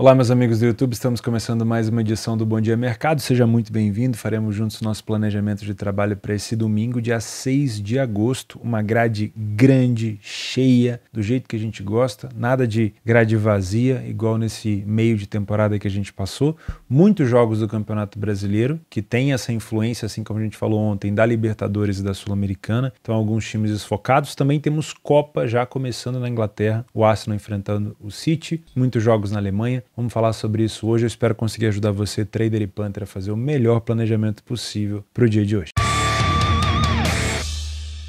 Olá, meus amigos do YouTube, estamos começando mais uma edição do Bom Dia Mercado. Seja muito bem-vindo. Faremos juntos nosso planejamento de trabalho para esse domingo, dia 6 de agosto. Uma grade grande, cheia, do jeito que a gente gosta, nada de grade vazia, igual nesse meio de temporada que a gente passou. Muitos jogos do Campeonato Brasileiro que tem essa influência, assim como a gente falou ontem, da Libertadores e da Sul-Americana. Então, alguns times desfocados. Também temos Copa já começando na Inglaterra, o Arsenal enfrentando o City, muitos jogos na Alemanha Vamos falar sobre isso hoje. Eu espero conseguir ajudar você, trader e planter, a fazer o melhor planejamento possível para o dia de hoje.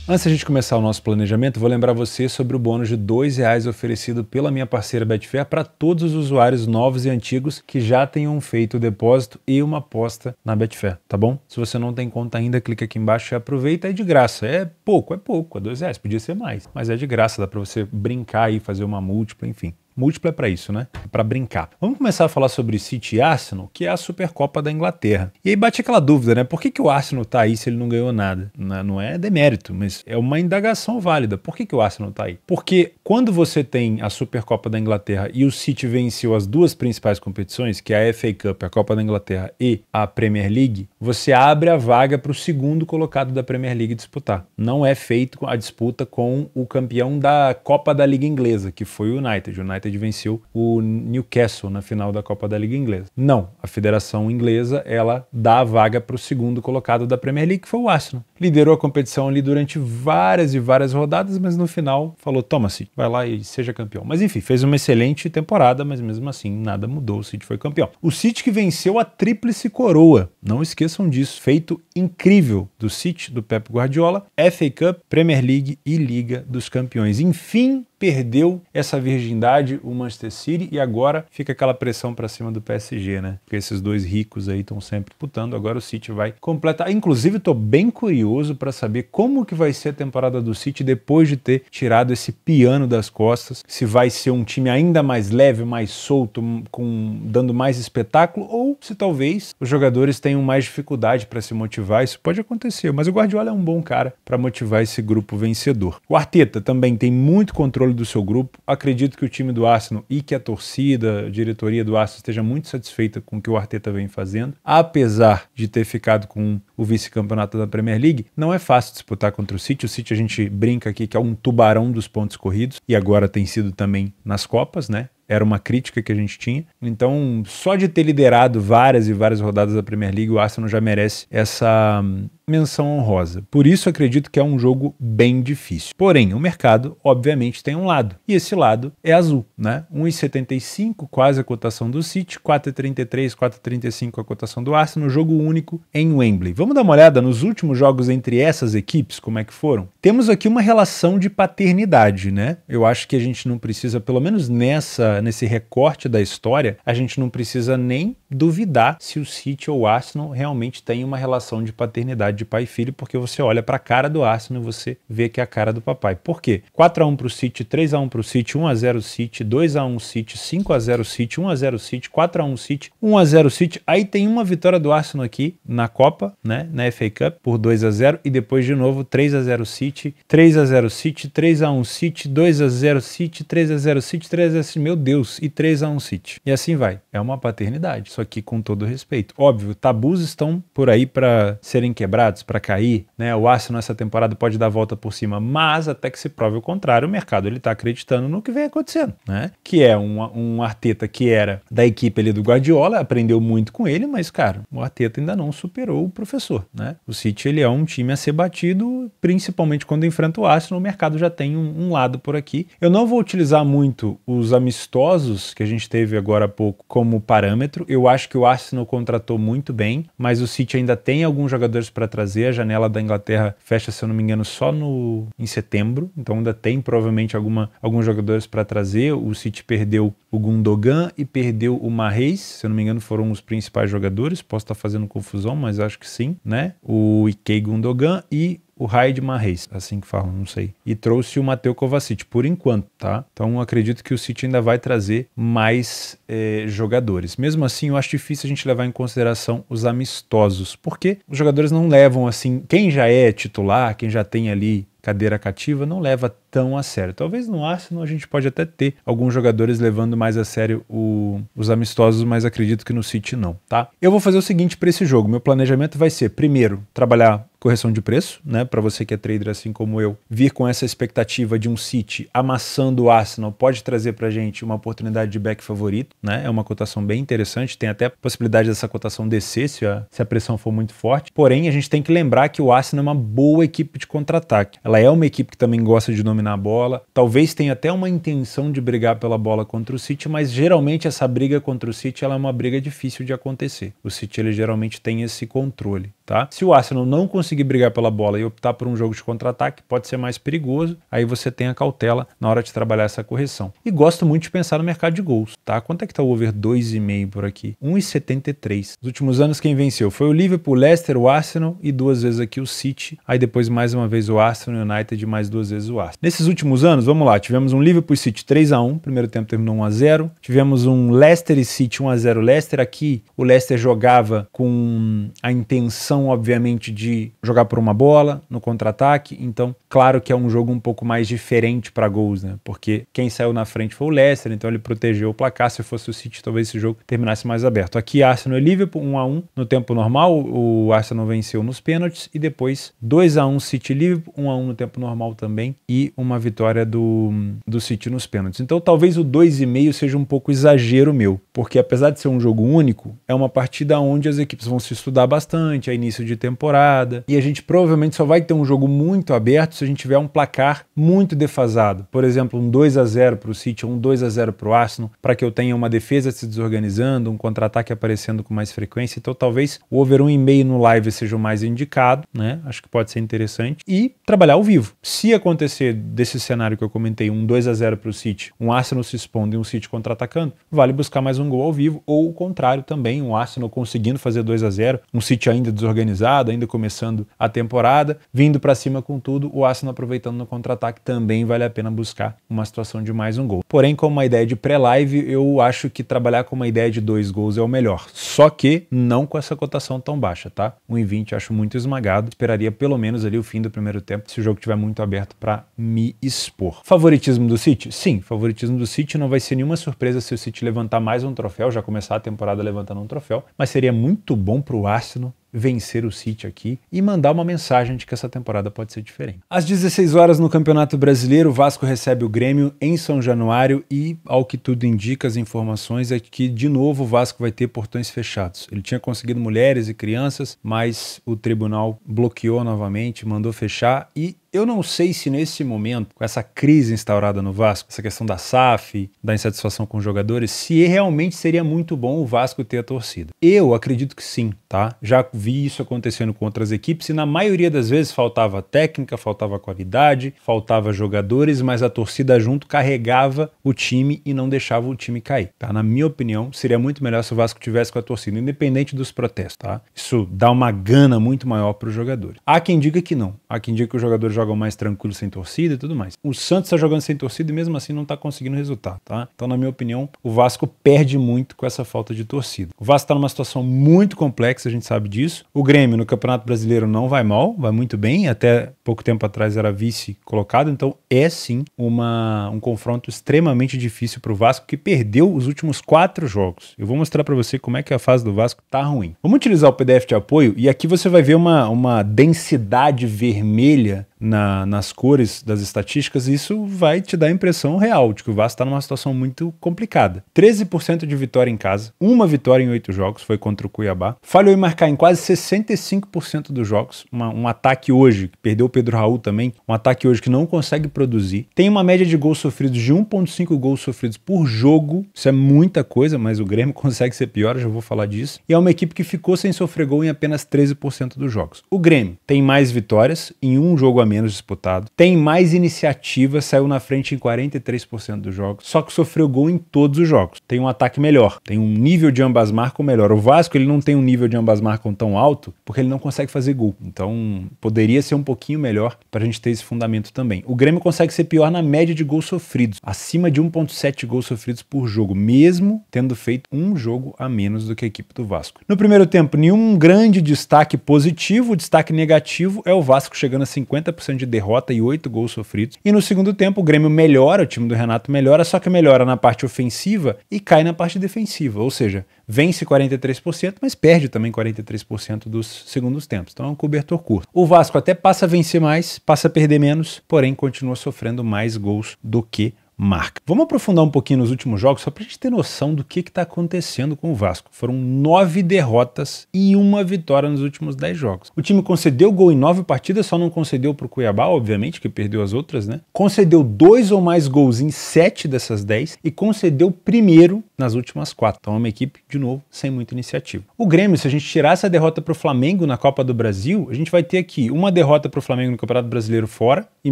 Antes de a gente começar o nosso planejamento, vou lembrar você sobre o bônus de R$ reais oferecido pela minha parceira Betfair para todos os usuários novos e antigos que já tenham feito o depósito e uma aposta na Betfair, tá bom? Se você não tem conta ainda, clica aqui embaixo e aproveita, é de graça. É pouco, é pouco, é R$ reais, podia ser mais, mas é de graça, dá para você brincar e fazer uma múltipla, enfim múltipla é para isso, né? Para brincar. Vamos começar a falar sobre City e Arsenal, que é a Supercopa da Inglaterra. E aí bate aquela dúvida, né? Por que, que o Arsenal tá aí se ele não ganhou nada? Não é, é demérito, mas é uma indagação válida. Por que, que o Arsenal tá aí? Porque quando você tem a Supercopa da Inglaterra e o City venceu as duas principais competições, que é a FA Cup, a Copa da Inglaterra e a Premier League, você abre a vaga para o segundo colocado da Premier League disputar. Não é feito a disputa com o campeão da Copa da Liga Inglesa, que foi o United. O United United venceu o Newcastle na final da Copa da Liga Inglesa. Não, a Federação Inglesa ela dá a vaga para o segundo colocado da Premier League, que foi o Arsenal. Liderou a competição ali durante várias e várias rodadas, mas no final falou: toma, City, vai lá e seja campeão. Mas enfim, fez uma excelente temporada, mas mesmo assim nada mudou. O City foi campeão. O City que venceu a tríplice coroa, não esqueçam disso. Feito incrível do City, do Pep Guardiola, FA Cup, Premier League e Liga dos Campeões. Enfim, perdeu essa virgindade o Manchester City e agora fica aquela pressão para cima do PSG, né? Porque esses dois ricos aí estão sempre putando. Agora o City vai completar. Inclusive, estou bem curioso para saber como que vai ser a temporada do City depois de ter tirado esse piano das costas. Se vai ser um time ainda mais leve, mais solto, com dando mais espetáculo ou se talvez os jogadores tenham mais dificuldade para se motivar. Isso pode acontecer, mas o Guardiola é um bom cara para motivar esse grupo vencedor. O Arteta também tem muito controle controle do seu grupo. Acredito que o time do Arsenal e que a torcida, a diretoria do Arsenal esteja muito satisfeita com o que o Arteta vem fazendo, apesar de ter ficado com o vice-campeonato da Premier League. Não é fácil disputar contra o City. O City a gente brinca aqui que é um tubarão dos pontos corridos e agora tem sido também nas Copas, né? era uma crítica que a gente tinha. Então, só de ter liderado várias e várias rodadas da Premier League, o Arsenal já merece essa menção honrosa. Por isso acredito que é um jogo bem difícil. Porém, o mercado obviamente tem um lado, e esse lado é azul, né? 1,75 quase a cotação do City, 4,33, 4,35 a cotação do Arsenal, jogo único em Wembley. Vamos dar uma olhada nos últimos jogos entre essas equipes, como é que foram? Temos aqui uma relação de paternidade, né? Eu acho que a gente não precisa, pelo menos nessa nesse recorte da história, a gente não precisa nem duvidar se o City ou o Arsenal realmente tem uma relação de paternidade de pai e filho, porque você olha para a cara do Arsenal e você vê que é a cara do papai. Por quê? 4 a 1 para o City, 3 a 1 para o City, 1 a 0 City, 2 a 1 City, 5 a 0 City, 1 a 0 City, 4 a 1 City, 1 a 0 City. Aí tem uma vitória do Arsenal aqui na Copa, né, na FA Cup por 2 a 0 e depois de novo 3 a 0 City, 3 a 0 City, 3 a 1 City, 2 a 0 City, 3 a 0 City, 3 a 0 City, meu Deus, e 3 a 1 City. E assim vai. É uma paternidade isso aqui com todo respeito. Óbvio, tabus estão por aí para serem quebrados, para cair, né? O Arsenal nessa temporada pode dar a volta por cima, mas até que se prove o contrário, o mercado ele tá acreditando no que vem acontecendo, né? Que é um, um Arteta que era da equipe ali do Guardiola, aprendeu muito com ele, mas cara, o Arteta ainda não superou o professor, né? O City ele é um time a ser batido, principalmente quando enfrenta o Arsenal, o mercado já tem um, um lado por aqui. Eu não vou utilizar muito os amistosos que a gente teve agora há pouco como parâmetro. Eu eu acho que o Arsenal contratou muito bem, mas o City ainda tem alguns jogadores para trazer. A janela da Inglaterra fecha, se eu não me engano, só no em setembro, então ainda tem provavelmente alguma, alguns jogadores para trazer. O City perdeu o Gundogan e perdeu o Mahrez, se eu não me engano, foram os principais jogadores. Posso estar tá fazendo confusão, mas acho que sim, né? O Ikei Gundogan e o Raid Marreis, assim que falam, não sei. E trouxe o Mateu Kovacic, por enquanto, tá? Então acredito que o City ainda vai trazer mais é, jogadores. Mesmo assim, eu acho difícil a gente levar em consideração os amistosos, porque os jogadores não levam, assim, quem já é titular, quem já tem ali cadeira cativa, não leva tão a sério. Talvez no Arsenal a gente pode até ter alguns jogadores levando mais a sério o, os amistosos, mas acredito que no City não, tá? Eu vou fazer o seguinte para esse jogo. Meu planejamento vai ser, primeiro, trabalhar correção de preço, né? Para você que é trader assim como eu, vir com essa expectativa de um City amassando o Arsenal pode trazer para gente uma oportunidade de back favorito, né? É uma cotação bem interessante, tem até possibilidade dessa cotação descer se a, se a pressão for muito forte. Porém, a gente tem que lembrar que o Arsenal é uma boa equipe de contra-ataque. Ela é uma equipe que também gosta de nome dominar a bola. Talvez tenha até uma intenção de brigar pela bola contra o City, mas geralmente essa briga contra o City é uma briga difícil de acontecer. O City ele geralmente tem esse controle. Tá? Se o Arsenal não conseguir brigar pela bola e optar por um jogo de contra-ataque, pode ser mais perigoso, aí você tem a cautela na hora de trabalhar essa correção. E gosto muito de pensar no mercado de gols, tá? Quanto é que tá o over 2,5 por aqui? 1,73. Nos últimos anos quem venceu foi o Liverpool, Leicester, o Arsenal e duas vezes aqui o City, aí depois mais uma vez o Arsenal, o United e mais duas vezes o Arsenal. Nesses últimos anos, vamos lá, tivemos um Liverpool City 3 a 1, primeiro tempo terminou 1 a 0. Tivemos um Leicester e City 1 a 0 Leicester aqui, o Leicester jogava com a intenção obviamente, de jogar por uma bola no contra-ataque. Então, claro que é um jogo um pouco mais diferente para gols, né? Porque quem saiu na frente foi o Leicester, então ele protegeu o placar. Se fosse o City, talvez esse jogo terminasse mais aberto. Aqui, Arsenal e Liverpool, 1 a 1 no tempo normal. O Arsenal venceu nos pênaltis e depois 2 a 1 City e Liverpool, 1 a 1 no tempo normal também e uma vitória do, do City nos pênaltis. Então, talvez o 2,5 seja um pouco exagero meu, porque apesar de ser um jogo único, é uma partida onde as equipes vão se estudar bastante, aí início de temporada. E a gente provavelmente só vai ter um jogo muito aberto se a gente tiver um placar muito defasado. Por exemplo, um 2 a 0 para o City um 2 a 0 para o Arsenal, para que eu tenha uma defesa se desorganizando, um contra-ataque aparecendo com mais frequência. Então, talvez o over 1,5 no live seja o mais indicado, né? Acho que pode ser interessante. E trabalhar ao vivo. Se acontecer desse cenário que eu comentei, um 2 a 0 para o City, um Arsenal se expondo e um City contra-atacando, vale buscar mais um gol ao vivo, ou o contrário também, um Arsenal conseguindo fazer 2 a 0 um City ainda desorganizado desorganizado, ainda começando a temporada, vindo para cima com tudo, o Arsenal aproveitando no contra-ataque também vale a pena buscar uma situação de mais um gol. Porém, com uma ideia de pré-live, eu acho que trabalhar com uma ideia de dois gols é o melhor. Só que não com essa cotação tão baixa, tá? 1,20 acho muito esmagado. Esperaria pelo menos ali o fim do primeiro tempo, se o jogo estiver muito aberto para me expor. Favoritismo do City? Sim, favoritismo do City não vai ser nenhuma surpresa se o City levantar mais um troféu, já começar a temporada levantando um troféu, mas seria muito bom para o Arsenal vencer o City aqui e mandar uma mensagem de que essa temporada pode ser diferente. Às 16 horas no Campeonato Brasileiro, o Vasco recebe o Grêmio em São Januário e, ao que tudo indica, as informações é que de novo o Vasco vai ter portões fechados. Ele tinha conseguido mulheres e crianças, mas o tribunal bloqueou novamente, mandou fechar e eu não sei se nesse momento, com essa crise instaurada no Vasco, essa questão da SAF, da insatisfação com os jogadores, se realmente seria muito bom o Vasco ter a torcida. Eu acredito que sim, tá? Já vi isso acontecendo com outras equipes e na maioria das vezes faltava técnica, faltava qualidade, faltava jogadores, mas a torcida junto carregava o time e não deixava o time cair, tá? Na minha opinião, seria muito melhor se o Vasco tivesse com a torcida, independente dos protestos, tá? Isso dá uma gana muito maior para os jogadores. Há quem diga que não. Há quem diga que os jogadores jogam mais tranquilo sem torcida e tudo mais. O Santos está jogando sem torcida e mesmo assim não está conseguindo resultado, tá? Então, na minha opinião, o Vasco perde muito com essa falta de torcida. O Vasco está numa situação muito complexa, a gente sabe disso. O Grêmio no Campeonato Brasileiro não vai mal, vai muito bem, até pouco tempo atrás era vice colocado, então é sim uma, um confronto extremamente difícil para o Vasco que perdeu os últimos quatro jogos. Eu vou mostrar para você como é que a fase do Vasco tá ruim. Vamos utilizar o PDF de apoio e aqui você vai ver uma, uma densidade vermelha na, nas cores das estatísticas, isso vai te dar a impressão real de que o Vasco está numa situação muito complicada. 13% de vitória em casa, uma vitória em oito jogos, foi contra o Cuiabá. Falhou em marcar em quase 65% dos jogos. Uma, um ataque hoje, que perdeu o Pedro Raul também, um ataque hoje que não consegue produzir. Tem uma média de gols sofridos de 1,5 gols sofridos por jogo. Isso é muita coisa, mas o Grêmio consegue ser pior, já vou falar disso. E é uma equipe que ficou sem sofrer gol em apenas 13% dos jogos. O Grêmio tem mais vitórias em um jogo a menos disputado. Tem mais iniciativa, saiu na frente em 43% dos jogos, só que sofreu gol em todos os jogos. Tem um ataque melhor, tem um nível de ambas marcas melhor. O Vasco ele não tem um nível de ambas marcas tão alto porque ele não consegue fazer gol. Então poderia ser um pouquinho melhor para a gente ter esse fundamento também. O Grêmio consegue ser pior na média de gols sofridos, acima de 1,7 gols sofridos por jogo, mesmo tendo feito um jogo a menos do que a equipe do Vasco. No primeiro tempo, nenhum grande destaque positivo, o destaque negativo é o Vasco chegando a 50% 50% de derrota e 8 gols sofridos. E no segundo tempo, o Grêmio melhora, o time do Renato melhora, só que melhora na parte ofensiva e cai na parte defensiva. Ou seja, vence 43%, mas perde também 43% dos segundos tempos. Então é um cobertor curto. O Vasco até passa a vencer mais, passa a perder menos, porém continua sofrendo mais gols do que marca. Vamos aprofundar um pouquinho nos últimos jogos só para a gente ter noção do que está acontecendo com o Vasco. Foram nove derrotas e uma vitória nos últimos dez jogos. O time concedeu gol em nove partidas, só não concedeu para o Cuiabá, obviamente, que perdeu as outras, né? Concedeu dois ou mais gols em sete dessas dez e concedeu primeiro nas últimas quatro. Então é uma equipe, de novo, sem muita iniciativa. O Grêmio, se a gente tirar essa derrota para o Flamengo na Copa do Brasil, a gente vai ter aqui uma derrota para o Flamengo no Campeonato Brasileiro fora e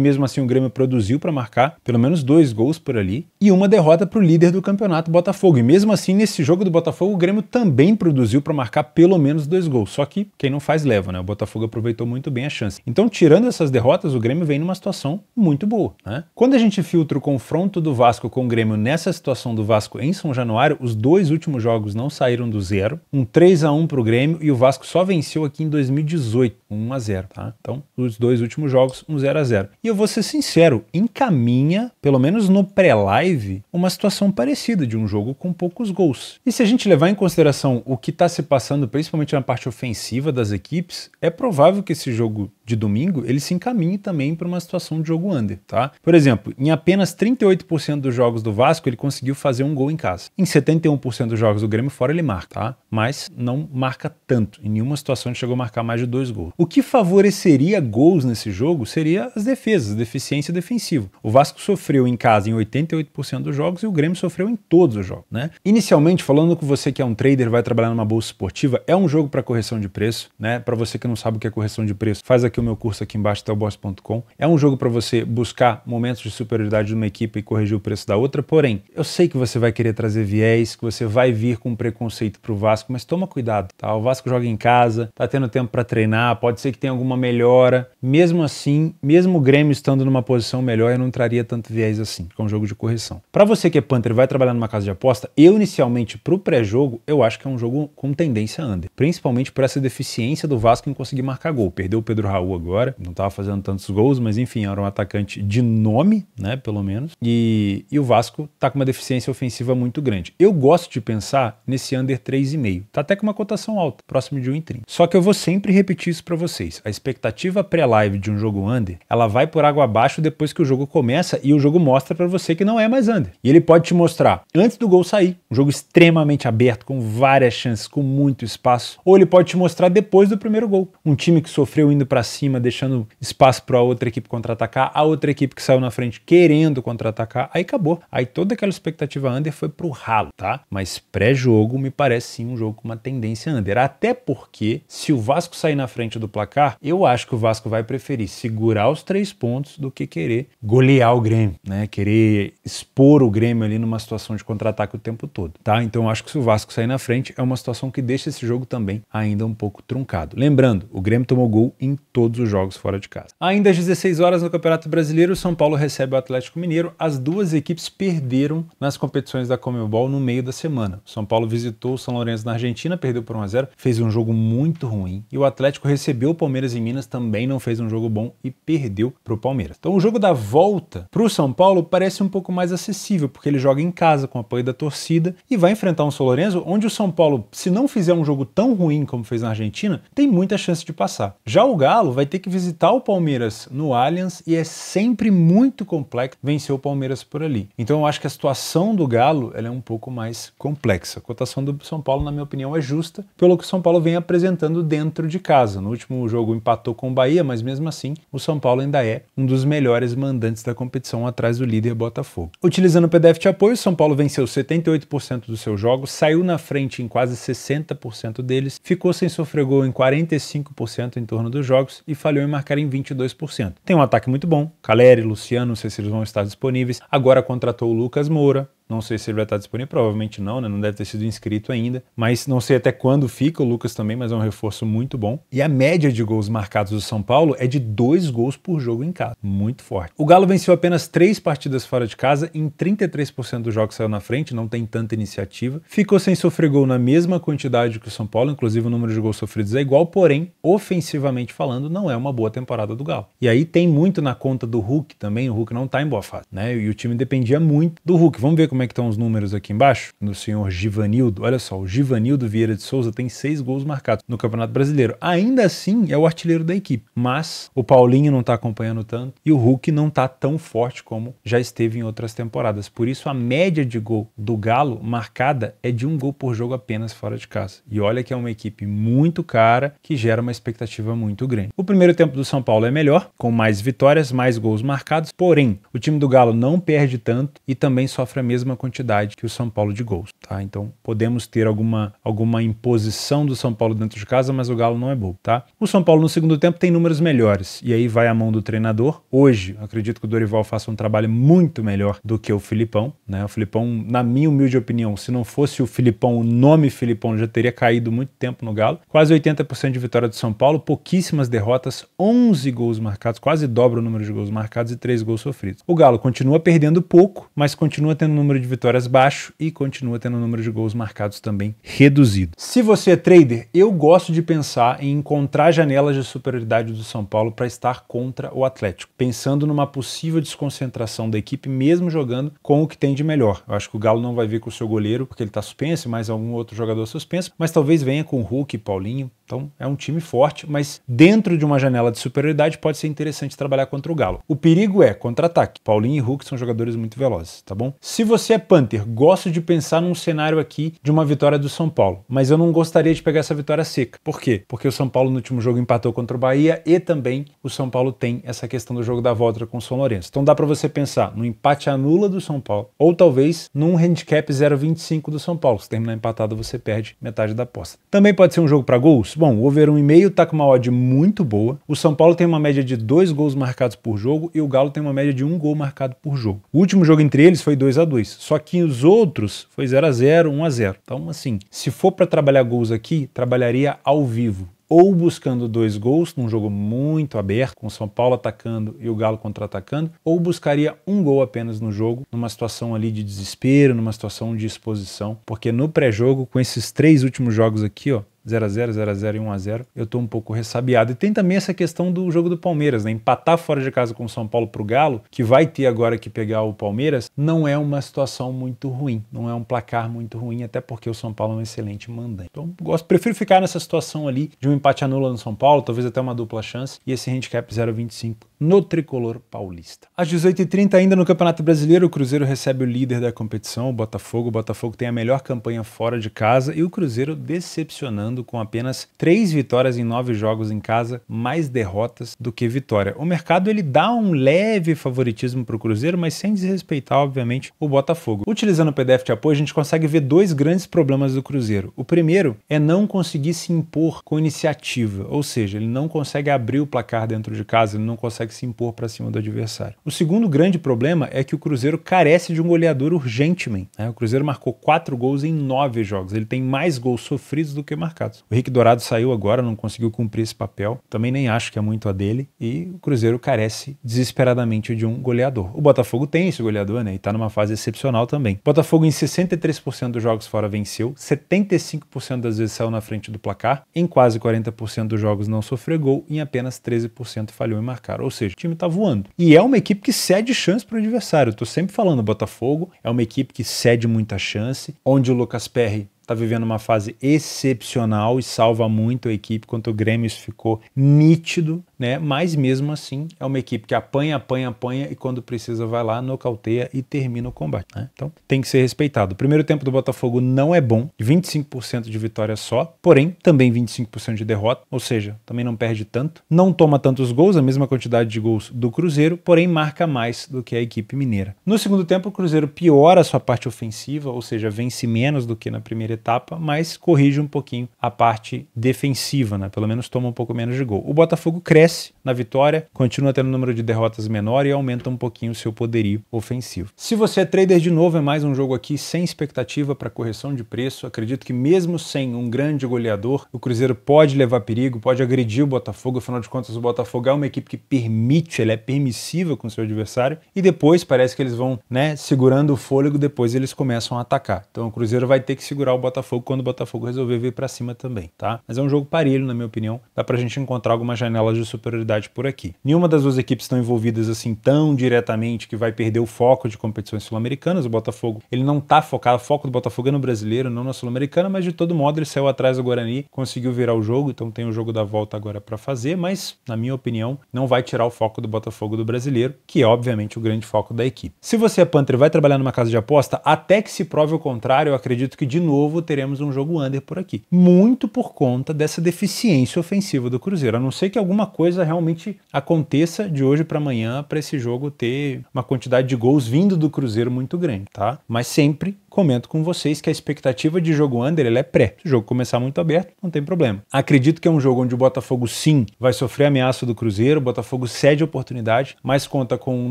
mesmo assim o Grêmio produziu para marcar pelo menos dois gols por ali e uma derrota para o líder do campeonato, Botafogo. E mesmo assim, nesse jogo do Botafogo, o Grêmio também produziu para marcar pelo menos dois gols. Só que quem não faz leva, né? O Botafogo aproveitou muito bem a chance. Então, tirando essas derrotas, o Grêmio vem numa situação muito boa, né? Quando a gente filtra o confronto do Vasco com o Grêmio nessa situação do Vasco em São Januário, os dois últimos jogos não saíram do zero. Um 3 a 1 para o Grêmio e o Vasco só venceu aqui em 2018, 1 a 0, tá? Então, os dois últimos jogos, um 0 a 0. E eu vou ser sincero, encaminha, pelo menos no pré-live uma situação parecida de um jogo com poucos gols. E se a gente levar em consideração o que está se passando, principalmente na parte ofensiva das equipes, é provável que esse jogo de domingo ele se encaminhe também para uma situação de jogo under, tá? Por exemplo, em apenas 38% dos jogos do Vasco ele conseguiu fazer um gol em casa. Em 71% dos jogos do Grêmio fora ele marca, tá? Mas não marca tanto. Em nenhuma situação ele chegou a marcar mais de dois gols. O que favoreceria gols nesse jogo seria as defesas, deficiência defensiva. O Vasco sofreu em casa em 88% dos jogos e o Grêmio sofreu em todos os jogos, né? Inicialmente, falando com você que é um trader, vai trabalhar numa bolsa esportiva, é um jogo para correção de preço, né? Para você que não sabe o que é correção de preço, faz aqui o meu curso aqui embaixo telboss.com. É um jogo para você buscar momentos de superioridade de uma equipe e corrigir o preço da outra, porém, eu sei que você vai querer trazer viés, que você vai vir com preconceito pro Vasco, mas toma cuidado, tá? O Vasco joga em casa, tá tendo tempo para treinar, pode ser que tenha alguma melhora. Mesmo assim, mesmo o Grêmio estando numa posição melhor, eu não traria tanto viés assim que é um jogo de correção. Para você que é Panther e vai trabalhar numa casa de aposta, eu inicialmente pro pré-jogo, eu acho que é um jogo com tendência under, principalmente por essa deficiência do Vasco em conseguir marcar gol. Perdeu o Pedro Raul agora, não estava fazendo tantos gols, mas enfim, era um atacante de nome, né, pelo menos, e, e o Vasco tá com uma deficiência ofensiva muito grande. Eu gosto de pensar nesse under 3,5, tá até com uma cotação alta, próximo de 1,30. Só que eu vou sempre repetir isso para vocês, a expectativa pré-live de um jogo under, ela vai por água abaixo depois que o jogo começa e o jogo mostra para você que não é mais under. E ele pode te mostrar antes do gol sair, um jogo extremamente aberto, com várias chances, com muito espaço, ou ele pode te mostrar depois do primeiro gol, um time que sofreu indo para cima, deixando espaço para a outra equipe contra-atacar, a outra equipe que saiu na frente querendo contra-atacar, aí acabou. Aí toda aquela expectativa under foi pro ralo, tá? Mas pré-jogo me parece sim um jogo com uma tendência under, até porque se o Vasco sair na frente do placar, eu acho que o Vasco vai preferir segurar os três pontos do que querer golear o Grêmio, né? Querer querer expor o Grêmio ali numa situação de contra-ataque o tempo todo, tá? Então acho que se o Vasco sair na frente é uma situação que deixa esse jogo também ainda um pouco truncado. Lembrando, o Grêmio tomou gol em todos os jogos fora de casa. Ainda às 16 horas no Campeonato Brasileiro, o São Paulo recebe o Atlético Mineiro. As duas equipes perderam nas competições da Comebol no meio da semana. O São Paulo visitou o São Lourenço na Argentina, perdeu por 1 a 0, fez um jogo muito ruim. E o Atlético recebeu o Palmeiras em Minas, também não fez um jogo bom e perdeu para o Palmeiras. Então o jogo da volta para o São Paulo parece parece um pouco mais acessível, porque ele joga em casa com apoio da torcida e vai enfrentar um São Lourenço onde o São Paulo, se não fizer um jogo tão ruim como fez na Argentina, tem muita chance de passar. Já o Galo vai ter que visitar o Palmeiras no Allianz e é sempre muito complexo vencer o Palmeiras por ali. Então eu acho que a situação do Galo é um pouco mais complexa. A cotação do São Paulo, na minha opinião, é justa pelo que o São Paulo vem apresentando dentro de casa. No último jogo empatou com o Bahia, mas mesmo assim o São Paulo ainda é um dos melhores mandantes da competição atrás do líder Botafogo. Utilizando o PDF de apoio, São Paulo venceu 78% dos seus jogos, saiu na frente em quase 60% deles, ficou sem sofrer gol em 45% em torno dos jogos e falhou em marcar em 22%. Tem um ataque muito bom, Caleri, Luciano, não sei se eles vão estar disponíveis, agora contratou o Lucas Moura, não sei se ele vai estar disponível, provavelmente não, né? Não deve ter sido inscrito ainda. Mas não sei até quando fica o Lucas também, mas é um reforço muito bom. E a média de gols marcados do São Paulo é de dois gols por jogo em casa. Muito forte. O Galo venceu apenas três partidas fora de casa, em 33% dos jogos saiu na frente, não tem tanta iniciativa. Ficou sem sofrer gol na mesma quantidade que o São Paulo, inclusive o número de gols sofridos é igual, porém, ofensivamente falando, não é uma boa temporada do Galo. E aí tem muito na conta do Hulk também, o Hulk não tá em boa fase, né? E o time dependia muito do Hulk. Vamos ver como é como é que estão os números aqui embaixo, do senhor Givanildo. Olha só, o Givanildo Vieira de Souza tem seis gols marcados no Campeonato Brasileiro. Ainda assim, é o artilheiro da equipe. Mas o Paulinho não está acompanhando tanto e o Hulk não está tão forte como já esteve em outras temporadas. Por isso, a média de gol do Galo marcada é de um gol por jogo apenas fora de casa. E olha que é uma equipe muito cara que gera uma expectativa muito grande. O primeiro tempo do São Paulo é melhor, com mais vitórias, mais gols marcados, porém, o time do Galo não perde tanto e também sofre a mesma mesma quantidade que o São Paulo de gols. Tá? Então podemos ter alguma, alguma imposição do São Paulo dentro de casa, mas o Galo não é bobo. Tá? O São Paulo no segundo tempo tem números melhores e aí vai a mão do treinador. Hoje acredito que o Dorival faça um trabalho muito melhor do que o Filipão. Né? O Filipão, na minha humilde opinião, se não fosse o Filipão, o nome Filipão já teria caído muito tempo no Galo. Quase 80% de vitória do São Paulo, pouquíssimas derrotas, 11 gols marcados, quase dobra o número de gols marcados e 3 gols sofridos. O Galo continua perdendo pouco, mas continua tendo um número número de vitórias baixo e continua tendo o número de gols marcados também reduzido. Se você é trader, eu gosto de pensar em encontrar janelas de superioridade do São Paulo para estar contra o Atlético, pensando numa possível desconcentração da equipe, mesmo jogando com o que tem de melhor. Eu acho que o Galo não vai vir com o seu goleiro, porque ele está suspenso, mais algum outro jogador suspenso, mas talvez venha com o Hulk, Paulinho, então é um time forte, mas dentro de uma janela de superioridade pode ser interessante trabalhar contra o Galo. O perigo é contra-ataque. Paulinho e Hulk são jogadores muito velozes, tá bom? Se você é Panther, gosto de pensar num cenário aqui de uma vitória do São Paulo, mas eu não gostaria de pegar essa vitória seca. Por quê? Porque o São Paulo no último jogo empatou contra o Bahia e também o São Paulo tem essa questão do jogo da volta com o São Lourenço. Então dá para você pensar no empate anula do São Paulo ou talvez num handicap 0,25 do São Paulo. Se terminar empatado, você perde metade da aposta. Também pode ser um jogo para gols? Bom, o over 1,5 está com uma odd muito boa. O São Paulo tem uma média de dois gols marcados por jogo e o Galo tem uma média de um gol marcado por jogo. O último jogo entre eles foi 2 a 2 só que os outros foi 0 a 0 1 a 0 Então, assim, se for para trabalhar gols aqui, trabalharia ao vivo ou buscando dois gols num jogo muito aberto, com o São Paulo atacando e o Galo contra-atacando, ou buscaria um gol apenas no jogo, numa situação ali de desespero, numa situação de exposição, porque no pré-jogo, com esses três últimos jogos aqui, ó, 0 a 0 0 a 0 e 1 a 0 eu estou um pouco ressabiado. E tem também essa questão do jogo do Palmeiras, né? Empatar fora de casa com o São Paulo para o Galo, que vai ter agora que pegar o Palmeiras, não é uma situação muito ruim, não é um placar muito ruim, até porque o São Paulo é um excelente mandante. Então, gosto, prefiro ficar nessa situação ali de um empate anula no São Paulo, talvez até uma dupla chance, e esse handicap 0,25 no tricolor paulista. Às 18h30, ainda no Campeonato Brasileiro, o Cruzeiro recebe o líder da competição, o Botafogo. O Botafogo tem a melhor campanha fora de casa e o Cruzeiro decepcionando com apenas três vitórias em nove jogos em casa, mais derrotas do que vitória. O mercado ele dá um leve favoritismo para o Cruzeiro, mas sem desrespeitar, obviamente, o Botafogo. Utilizando o PDF de apoio, a gente consegue ver dois grandes problemas do Cruzeiro. O primeiro é não conseguir se impor com iniciativa, ou seja, ele não consegue abrir o placar dentro de casa, ele não consegue se impor para cima do adversário. O segundo grande problema é que o Cruzeiro carece de um goleador urgentemente. Né? O Cruzeiro marcou quatro gols em nove jogos, ele tem mais gols sofridos do que marcados. O Rick Dourado saiu agora, não conseguiu cumprir esse papel. Também nem acho que é muito a dele. E o Cruzeiro carece desesperadamente de um goleador. O Botafogo tem esse goleador, né? E tá numa fase excepcional também. O Botafogo, em 63% dos jogos fora, venceu. 75% das vezes saiu na frente do placar. Em quase 40% dos jogos não sofreu gol. Em apenas 13% falhou em marcar. Ou seja, o time tá voando. E é uma equipe que cede chance pro adversário. Eu tô sempre falando, Botafogo é uma equipe que cede muita chance, onde o Lucas Perry está vivendo uma fase excepcional e salva muito a equipe, quanto o Grêmio isso ficou nítido né? Mas mesmo assim, é uma equipe que apanha, apanha, apanha e quando precisa vai lá, nocauteia e termina o combate, né? Então, tem que ser respeitado. O primeiro tempo do Botafogo não é bom, 25% de vitória só, porém também 25% de derrota, ou seja, também não perde tanto, não toma tantos gols, a mesma quantidade de gols do Cruzeiro, porém marca mais do que a equipe mineira. No segundo tempo, o Cruzeiro piora a sua parte ofensiva, ou seja, vence menos do que na primeira etapa, mas corrige um pouquinho a parte defensiva, né? Pelo menos toma um pouco menos de gol. O Botafogo cresce cresce na vitória, continua tendo um número de derrotas menor e aumenta um pouquinho o seu poderio ofensivo. Se você é trader de novo, é mais um jogo aqui sem expectativa para correção de preço. Acredito que mesmo sem um grande goleador, o Cruzeiro pode levar perigo, pode agredir o Botafogo, afinal de contas o Botafogo é uma equipe que permite, ela é permissiva com seu adversário e depois parece que eles vão, né, segurando o fôlego, depois eles começam a atacar. Então o Cruzeiro vai ter que segurar o Botafogo quando o Botafogo resolver vir para cima também, tá? Mas é um jogo parelho na minha opinião. Dá pra gente encontrar algumas janelas de superioridade por aqui. Nenhuma das duas equipes estão envolvidas assim tão diretamente que vai perder o foco de competições sul-americanas. O Botafogo, ele não está focado, o foco do Botafogo é no brasileiro, não na sul-americana, mas de todo modo ele saiu atrás do Guarani, conseguiu virar o jogo, então tem o jogo da volta agora para fazer, mas na minha opinião, não vai tirar o foco do Botafogo do brasileiro, que é obviamente o grande foco da equipe. Se você é Panther vai trabalhar numa casa de aposta, até que se prove o contrário, eu acredito que de novo teremos um jogo under por aqui. Muito por conta dessa deficiência ofensiva do Cruzeiro, a não ser que alguma coisa coisa realmente aconteça de hoje para amanhã para esse jogo ter uma quantidade de gols vindo do Cruzeiro muito grande, tá? Mas sempre comento com vocês que a expectativa de jogo under é pré. Se o jogo começar muito aberto, não tem problema. Acredito que é um jogo onde o Botafogo sim vai sofrer ameaça do Cruzeiro, o Botafogo cede oportunidade, mas conta com um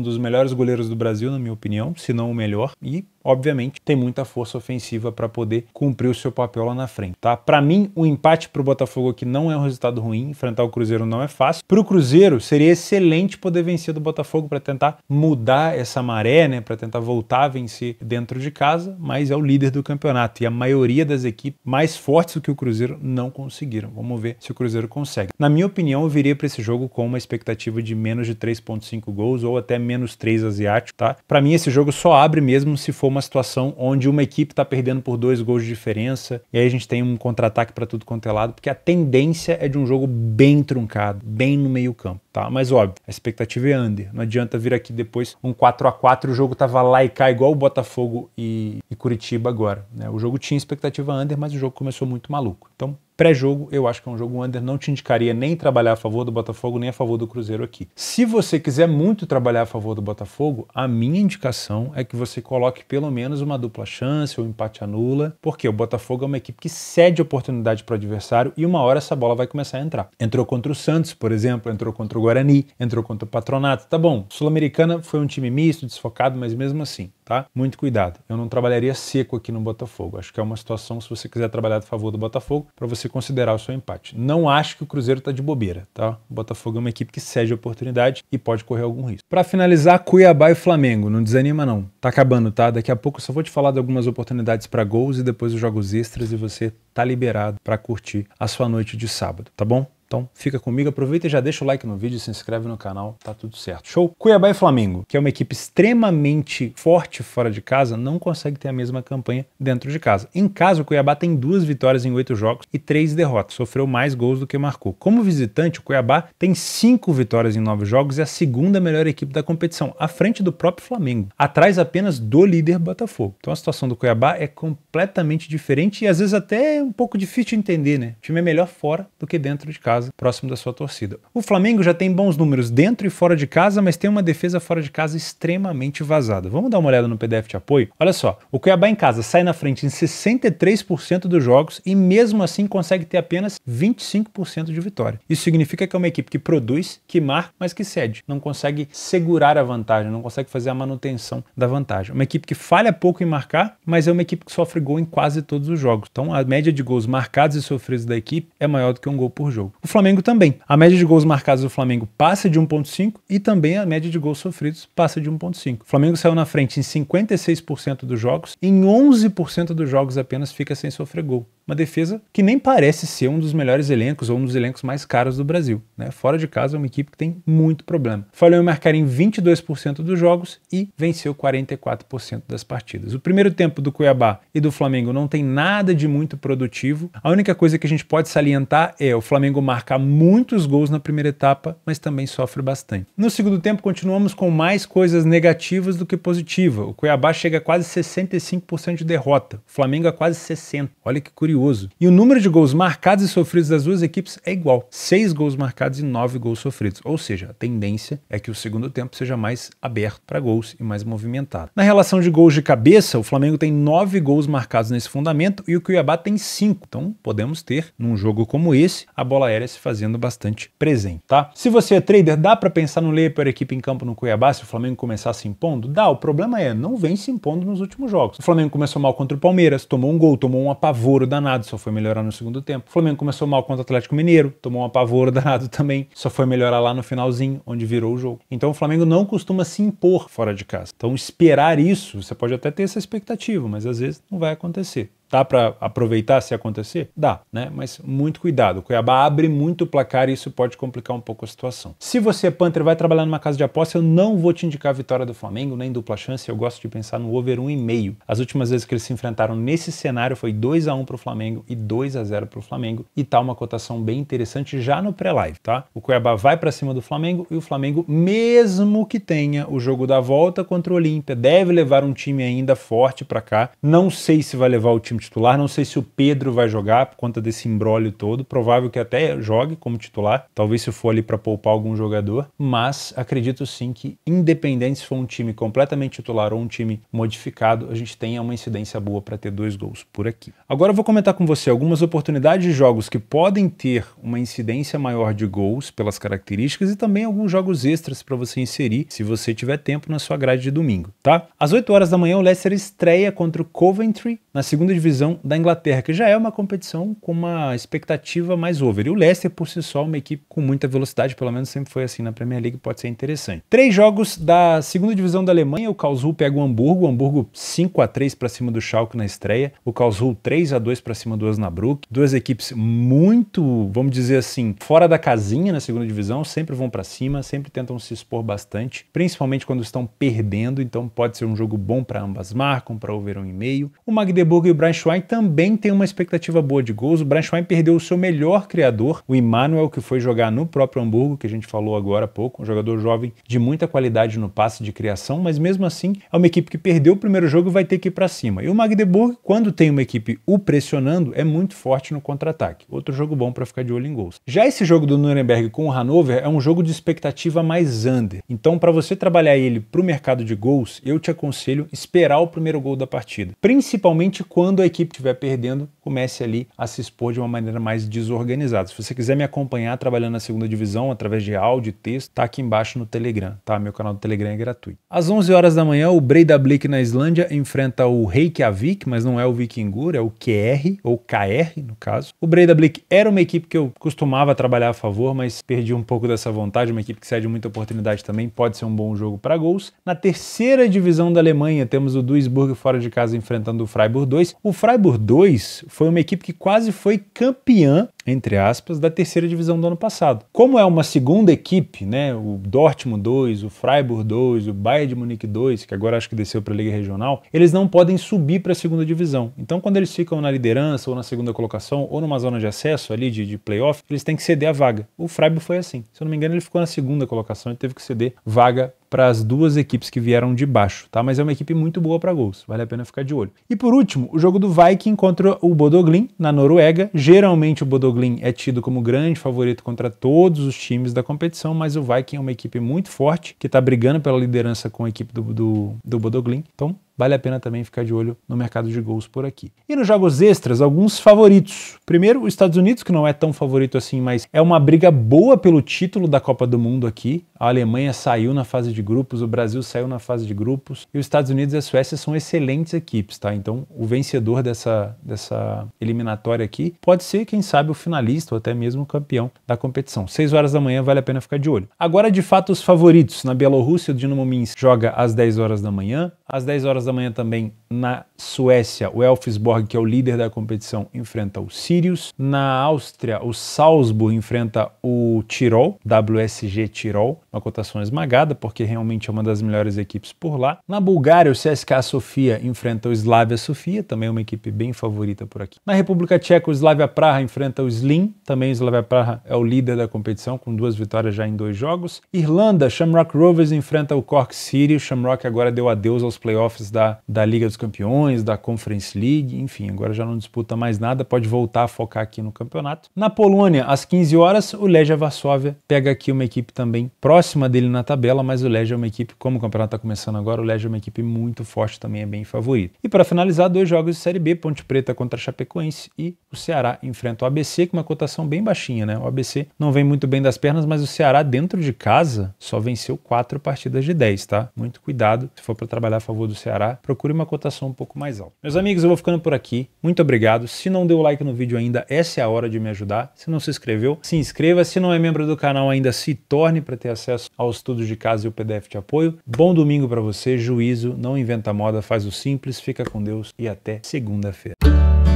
dos melhores goleiros do Brasil, na minha opinião, se não o melhor, e obviamente tem muita força ofensiva para poder cumprir o seu papel lá na frente, tá? Para mim, o um empate para o Botafogo aqui não é um resultado ruim, enfrentar o Cruzeiro não é fácil. Para o Cruzeiro seria excelente poder vencer do Botafogo para tentar mudar essa maré, né, para tentar voltar a vencer dentro de casa, mas é o líder do campeonato. E a maioria das equipes mais fortes do que o Cruzeiro não conseguiram. Vamos ver se o Cruzeiro consegue. Na minha opinião, eu viria para esse jogo com uma expectativa de menos de 3,5 gols ou até menos 3 asiático, tá? Para mim, esse jogo só abre mesmo se for uma situação onde uma equipe está perdendo por dois gols de diferença e aí a gente tem um contra-ataque para tudo quanto é lado, porque a tendência é de um jogo bem truncado, bem no meio-campo tá? Mas óbvio, a expectativa é under. Não adianta vir aqui depois um 4 a 4 o jogo tava lá e cá, igual o Botafogo e, e Curitiba agora. Né? O jogo tinha expectativa under, mas o jogo começou muito maluco. Então, Pré-jogo, eu acho que é um jogo under, não te indicaria nem trabalhar a favor do Botafogo, nem a favor do Cruzeiro aqui. Se você quiser muito trabalhar a favor do Botafogo, a minha indicação é que você coloque pelo menos uma dupla chance ou um empate anula, porque o Botafogo é uma equipe que cede oportunidade para o adversário e uma hora essa bola vai começar a entrar. Entrou contra o Santos, por exemplo, entrou contra o Guarani, entrou contra o Patronato, tá bom. Sul-Americana foi um time misto, desfocado, mas mesmo assim tá? Muito cuidado. Eu não trabalharia seco aqui no Botafogo. Acho que é uma situação, se você quiser trabalhar a favor do Botafogo, para você considerar o seu empate. Não acho que o Cruzeiro está de bobeira, tá? O Botafogo é uma equipe que cede oportunidade e pode correr algum risco. Para finalizar, Cuiabá e Flamengo. Não desanima, não. Tá acabando, tá? Daqui a pouco eu só vou te falar de algumas oportunidades para gols e depois os jogos extras e você tá liberado para curtir a sua noite de sábado, tá bom? Então fica comigo, aproveita e já deixa o like no vídeo, se inscreve no canal, tá tudo certo. Show? Cuiabá e Flamengo, que é uma equipe extremamente forte fora de casa, não consegue ter a mesma campanha dentro de casa. Em casa, o Cuiabá tem duas vitórias em oito jogos e três derrotas, sofreu mais gols do que marcou. Como visitante, o Cuiabá tem cinco vitórias em nove jogos e é a segunda melhor equipe da competição, à frente do próprio Flamengo, atrás apenas do líder Botafogo. Então a situação do Cuiabá é completamente diferente e às vezes até um pouco difícil de entender, né? O time é melhor fora do que dentro de casa casa, próximo da sua torcida. O Flamengo já tem bons números dentro e fora de casa, mas tem uma defesa fora de casa extremamente vazada. Vamos dar uma olhada no PDF de apoio? Olha só, o Cuiabá em casa sai na frente em 63% dos jogos e mesmo assim consegue ter apenas 25% de vitória. Isso significa que é uma equipe que produz, que marca, mas que cede. Não consegue segurar a vantagem, não consegue fazer a manutenção da vantagem. Uma equipe que falha pouco em marcar, mas é uma equipe que sofre gol em quase todos os jogos. Então a média de gols marcados e sofridos da equipe é maior do que um gol por jogo. O o Flamengo também. A média de gols marcados do Flamengo passa de 1,5 e também a média de gols sofridos passa de 1,5. O Flamengo saiu na frente em 56% dos jogos, em 11% dos jogos apenas fica sem sofrer gol. Uma defesa que nem parece ser um dos melhores elencos ou um dos elencos mais caros do Brasil. Né? Fora de casa, é uma equipe que tem muito problema. Falhou em marcar em 22% dos jogos e venceu 44% das partidas. O primeiro tempo do Cuiabá e do Flamengo não tem nada de muito produtivo. A única coisa que a gente pode salientar é o Flamengo marcar marcar muitos gols na primeira etapa, mas também sofre bastante. No segundo tempo, continuamos com mais coisas negativas do que positivas. O Cuiabá chega a quase 65% de derrota, o Flamengo a quase 60%. Olha que curioso. E o número de gols marcados e sofridos das duas equipes é igual: 6 gols marcados e 9 gols sofridos. Ou seja, a tendência é que o segundo tempo seja mais aberto para gols e mais movimentado. Na relação de gols de cabeça, o Flamengo tem 9 gols marcados nesse fundamento e o Cuiabá tem 5. Então podemos ter, num jogo como esse, a bola aérea se fazendo bastante presente, tá? Se você é trader, dá para pensar no Leia para equipe em campo no Cuiabá se o Flamengo começar se impondo? Dá, o problema é, não vem se impondo nos últimos jogos. O Flamengo começou mal contra o Palmeiras, tomou um gol, tomou um apavoro danado, só foi melhorar no segundo tempo. O Flamengo começou mal contra o Atlético Mineiro, tomou um apavoro danado também, só foi melhorar lá no finalzinho, onde virou o jogo. Então o Flamengo não costuma se impor fora de casa. Então esperar isso, você pode até ter essa expectativa, mas às vezes não vai acontecer. Dá tá para aproveitar se acontecer? Dá, né? Mas muito cuidado. O Cuiabá abre muito o placar e isso pode complicar um pouco a situação. Se você é Panther vai trabalhar numa casa de aposta, eu não vou te indicar a vitória do Flamengo, nem dupla chance. Eu gosto de pensar no over 1,5. As últimas vezes que eles se enfrentaram nesse cenário foi 2 a 1 para o Flamengo e 2 a 0 para o Flamengo. E tá uma cotação bem interessante já no pré-live, tá? O Cuiabá vai para cima do Flamengo e o Flamengo, mesmo que tenha o jogo da volta contra o Olímpia, deve levar um time ainda forte para cá. Não sei se vai levar o time time titular. Não sei se o Pedro vai jogar por conta desse embrólio todo. Provável que até jogue como titular. Talvez se for ali para poupar algum jogador. Mas acredito sim que, independente se for um time completamente titular ou um time modificado, a gente tenha uma incidência boa para ter dois gols por aqui. Agora eu vou comentar com você algumas oportunidades de jogos que podem ter uma incidência maior de gols pelas características e também alguns jogos extras para você inserir se você tiver tempo na sua grade de domingo, tá? Às 8 horas da manhã o Leicester estreia contra o Coventry na segunda divisão da Inglaterra, que já é uma competição com uma expectativa mais over. E o Leicester por si só é uma equipe com muita velocidade, pelo menos sempre foi assim na Premier League, pode ser interessante. Três jogos da segunda divisão da Alemanha, o Karlsruhe pega o Hamburgo, o Hamburgo 5 a 3 para cima do Schalke na estreia, o Karlsruhe 3 3 a 2 para cima do Osnabrück. Duas equipes muito, vamos dizer assim, fora da casinha na segunda divisão, sempre vão para cima, sempre tentam se expor bastante, principalmente quando estão perdendo, então pode ser um jogo bom para ambas marcam, para over um e meio. O Magdeburg e o Braunschweig também têm uma expectativa boa de gols. O Braunschweig perdeu o seu melhor criador, o Immanuel, que foi jogar no próprio Hamburgo, que a gente falou agora há pouco, um jogador jovem de muita qualidade no passe de criação, mas mesmo assim é uma equipe que perdeu o primeiro jogo e vai ter que ir para cima. E o Magdeburg quando tem uma equipe o pressionando é muito forte no contra-ataque. Outro jogo bom para ficar de olho em gols. Já esse jogo do Nuremberg com o Hannover é um jogo de expectativa mais under. Então, para você trabalhar ele para o mercado de gols, eu te aconselho esperar o primeiro gol da partida. Principalmente quando a equipe estiver perdendo, comece ali a se expor de uma maneira mais desorganizada. Se você quiser me acompanhar trabalhando na segunda divisão através de áudio e texto, tá aqui embaixo no Telegram, tá? Meu canal do Telegram é gratuito. Às 11 horas da manhã, o Breiðablik na Islândia enfrenta o Reykjavik, mas não é o Vikingur, é o QR, ou KR no caso. O Breda Blick era uma equipe que eu costumava trabalhar a favor, mas perdi um pouco dessa vontade, uma equipe que cede muita oportunidade também, pode ser um bom jogo para gols. Na terceira divisão da Alemanha, temos o Duisburg fora de casa enfrentando o Freiburg 2. O Freiburg 2 foi uma equipe que quase foi campeã entre aspas, da terceira divisão do ano passado. Como é uma segunda equipe, né, o Dortmund 2, o Freiburg 2, o Bayern de Munique 2, que agora acho que desceu para a Liga Regional, eles não podem subir para a segunda divisão. Então, quando eles ficam na liderança ou na segunda colocação ou numa zona de acesso ali de, de playoff, eles têm que ceder a vaga. O Freiburg foi assim. Se eu não me engano, ele ficou na segunda colocação e teve que ceder vaga para as duas equipes que vieram de baixo, tá? Mas é uma equipe muito boa para gols, vale a pena ficar de olho. E por último, o jogo do Viking contra o Bodoglin na Noruega. Geralmente o Bodoglin é tido como grande favorito contra todos os times da competição, mas o Viking é uma equipe muito forte que está brigando pela liderança com a equipe do, do, do Bodoglin. Então vale a pena também ficar de olho no mercado de gols por aqui. E nos jogos extras, alguns favoritos. Primeiro, os Estados Unidos, que não é tão favorito assim, mas é uma briga boa pelo título da Copa do Mundo aqui. A Alemanha saiu na fase de grupos, o Brasil saiu na fase de grupos, e os Estados Unidos e a Suécia são excelentes equipes, tá? Então, o vencedor dessa, dessa eliminatória aqui pode ser, quem sabe, o finalista ou até mesmo o campeão da competição. 6 horas da manhã vale a pena ficar de olho. Agora, de fato, os favoritos. Na Bielorrússia, o Dinamo Minsk joga às 10 horas da manhã. Às 10 horas amanhã também na Suécia, o Elfsborg, que é o líder da competição, enfrenta o Sirius. Na Áustria, o Salzburg enfrenta o Tirol, WSG Tirol, uma cotação esmagada, porque realmente é uma das melhores equipes por lá. Na Bulgária, o CSKA Sofia enfrenta o Slavia Sofia, também uma equipe bem favorita por aqui. Na República Tcheca, o Slavia Praha enfrenta o Slim, também o Slavia Praha é o líder da competição, com duas vitórias já em dois jogos. Irlanda, Shamrock Rovers enfrenta o Cork City, o Shamrock agora deu adeus aos playoffs da, da Liga dos campeões, da Conference League, enfim, agora já não disputa mais nada, pode voltar a focar aqui no campeonato. Na Polônia, às 15 horas, o Legia Varsóvia pega aqui uma equipe também próxima dele na tabela, mas o Legia é uma equipe, como o campeonato está começando agora, o Legia é uma equipe muito forte, também é bem favorito. E para finalizar, dois jogos de Série B, Ponte Preta contra Chapecoense e o Ceará enfrenta o ABC, com uma cotação bem baixinha, né? O ABC não vem muito bem das pernas, mas o Ceará dentro de casa só venceu quatro partidas de 10, tá? Muito cuidado, se for para trabalhar a favor do Ceará, procure uma cotação cotação um pouco mais alta. Meus amigos, eu vou ficando por aqui. Muito obrigado. Se não deu like no vídeo ainda, essa é a hora de me ajudar. Se não se inscreveu, se inscreva. Se não é membro do canal ainda, se torne para ter acesso aos estudos de casa e o PDF de apoio. Bom domingo para você, juízo, não inventa moda, faz o simples, fica com Deus e até segunda-feira.